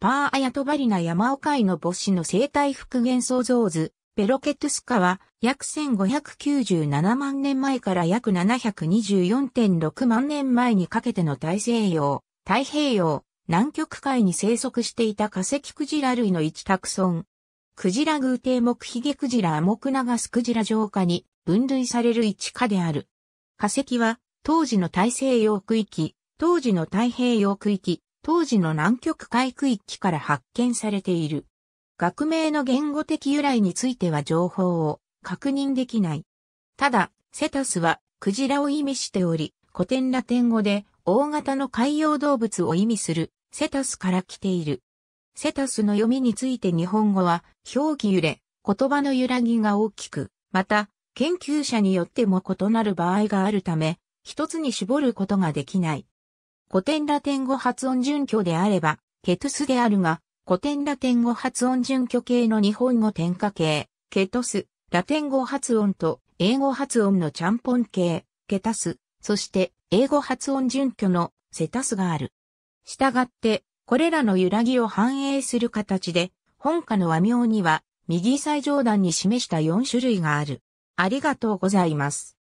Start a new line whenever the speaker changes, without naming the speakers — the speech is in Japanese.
パーアヤトバリナ山岡井の母子の生態復元創造図、ベロケトゥスカは約1597万年前から約724.6万年前にかけての大西洋、太平洋、南極海に生息していた化石クジラ類の一タクソン。クジラ偶定木ヒゲクジラアモクナガスクジラ浄化に分類される一科である。化石は当時の大西洋区域、当時の太平洋区域、当時の南極海区域から発見されている。学名の言語的由来については情報を確認できない。ただ、セタスはクジラを意味しており、古典ラテン語で大型の海洋動物を意味するセタスから来ている。セタスの読みについて日本語は表記揺れ、言葉の揺らぎが大きく、また研究者によっても異なる場合があるため、一つに絞ることができない。古典ラテン語発音準拠であれば、ケトスであるが、古典ラテン語発音準拠系の日本語点火系、ケトス、ラテン語発音と英語発音のちゃんぽん系、ケタス、そして英語発音準拠のセタスがある。したがって、これらの揺らぎを反映する形で、本家の和名には、右最上段に示した4種類がある。ありがとうございます。